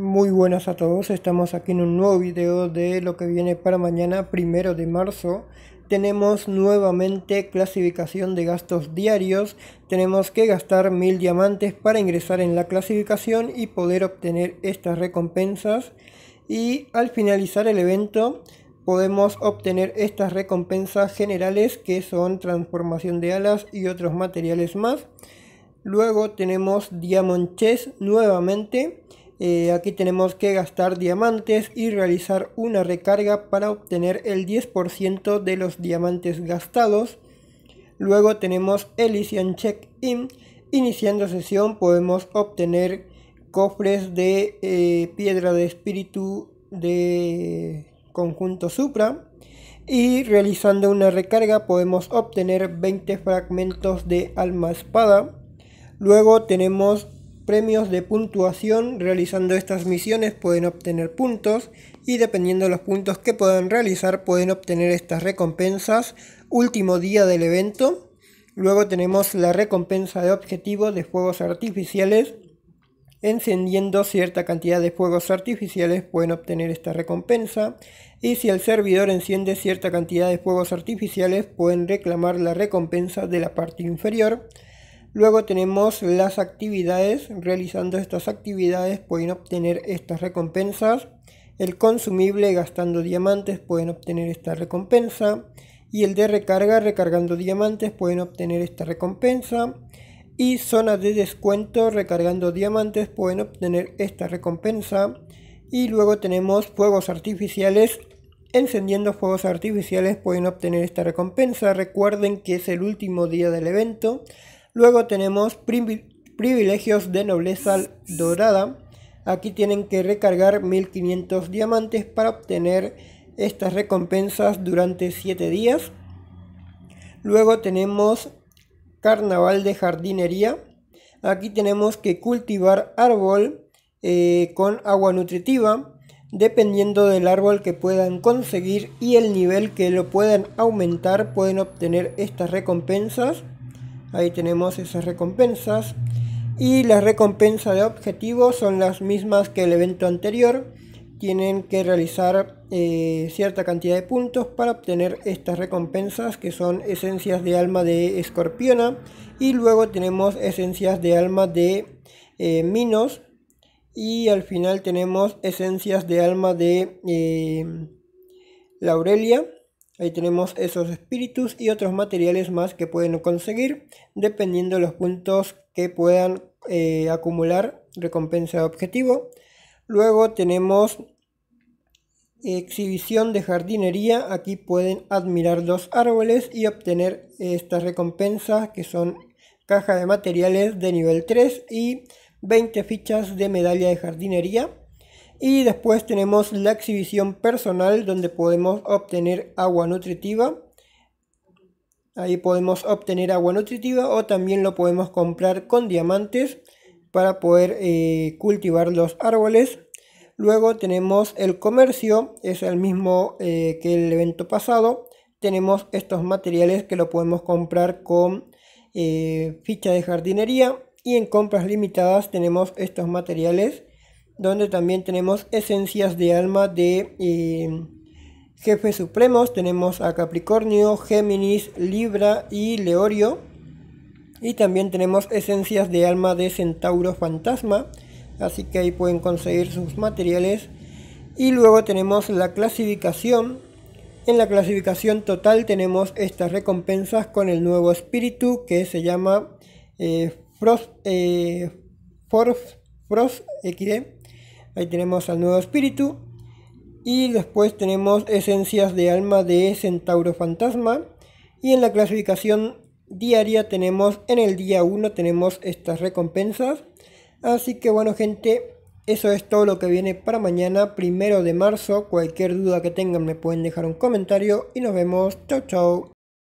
Muy buenas a todos, estamos aquí en un nuevo video de lo que viene para mañana, primero de marzo. Tenemos nuevamente clasificación de gastos diarios. Tenemos que gastar mil diamantes para ingresar en la clasificación y poder obtener estas recompensas. Y al finalizar el evento podemos obtener estas recompensas generales que son transformación de alas y otros materiales más. Luego tenemos Diamond Chess nuevamente eh, aquí tenemos que gastar diamantes y realizar una recarga para obtener el 10% de los diamantes gastados. Luego tenemos Elysian Check-in. Iniciando sesión podemos obtener cofres de eh, piedra de espíritu de conjunto supra. Y realizando una recarga podemos obtener 20 fragmentos de alma espada. Luego tenemos premios de puntuación. Realizando estas misiones pueden obtener puntos y dependiendo de los puntos que puedan realizar pueden obtener estas recompensas. Último día del evento. Luego tenemos la recompensa de objetivos de fuegos artificiales. Encendiendo cierta cantidad de fuegos artificiales pueden obtener esta recompensa y si el servidor enciende cierta cantidad de fuegos artificiales pueden reclamar la recompensa de la parte inferior. Luego tenemos las actividades. Realizando estas actividades pueden obtener estas recompensas. El consumible gastando diamantes pueden obtener esta recompensa. Y el de recarga recargando diamantes pueden obtener esta recompensa. Y zonas de descuento recargando diamantes pueden obtener esta recompensa. Y luego tenemos fuegos artificiales. Encendiendo fuegos artificiales pueden obtener esta recompensa. Recuerden que es el último día del evento. Luego tenemos privilegios de nobleza dorada. Aquí tienen que recargar 1500 diamantes para obtener estas recompensas durante 7 días. Luego tenemos carnaval de jardinería. Aquí tenemos que cultivar árbol eh, con agua nutritiva dependiendo del árbol que puedan conseguir y el nivel que lo puedan aumentar pueden obtener estas recompensas Ahí tenemos esas recompensas. Y las recompensas de objetivos son las mismas que el evento anterior. Tienen que realizar eh, cierta cantidad de puntos para obtener estas recompensas que son esencias de alma de escorpiona. Y luego tenemos esencias de alma de eh, minos. Y al final tenemos esencias de alma de eh, laurelia. Ahí tenemos esos espíritus y otros materiales más que pueden conseguir dependiendo de los puntos que puedan eh, acumular recompensa de objetivo. Luego tenemos exhibición de jardinería. Aquí pueden admirar los árboles y obtener estas recompensas que son caja de materiales de nivel 3 y 20 fichas de medalla de jardinería. Y después tenemos la exhibición personal donde podemos obtener agua nutritiva. Ahí podemos obtener agua nutritiva o también lo podemos comprar con diamantes para poder eh, cultivar los árboles. Luego tenemos el comercio, es el mismo eh, que el evento pasado. Tenemos estos materiales que lo podemos comprar con eh, ficha de jardinería. Y en compras limitadas tenemos estos materiales donde también tenemos esencias de alma de eh, jefes supremos. Tenemos a Capricornio, Géminis, Libra y Leorio. Y también tenemos esencias de alma de Centauro Fantasma. Así que ahí pueden conseguir sus materiales. Y luego tenemos la clasificación. En la clasificación total tenemos estas recompensas con el nuevo espíritu que se llama Frost, eh, Frost eh, Ahí tenemos al nuevo espíritu. Y después tenemos esencias de alma de centauro fantasma. Y en la clasificación diaria tenemos, en el día 1 tenemos estas recompensas. Así que bueno gente, eso es todo lo que viene para mañana, primero de marzo. Cualquier duda que tengan me pueden dejar un comentario y nos vemos. Chau chau.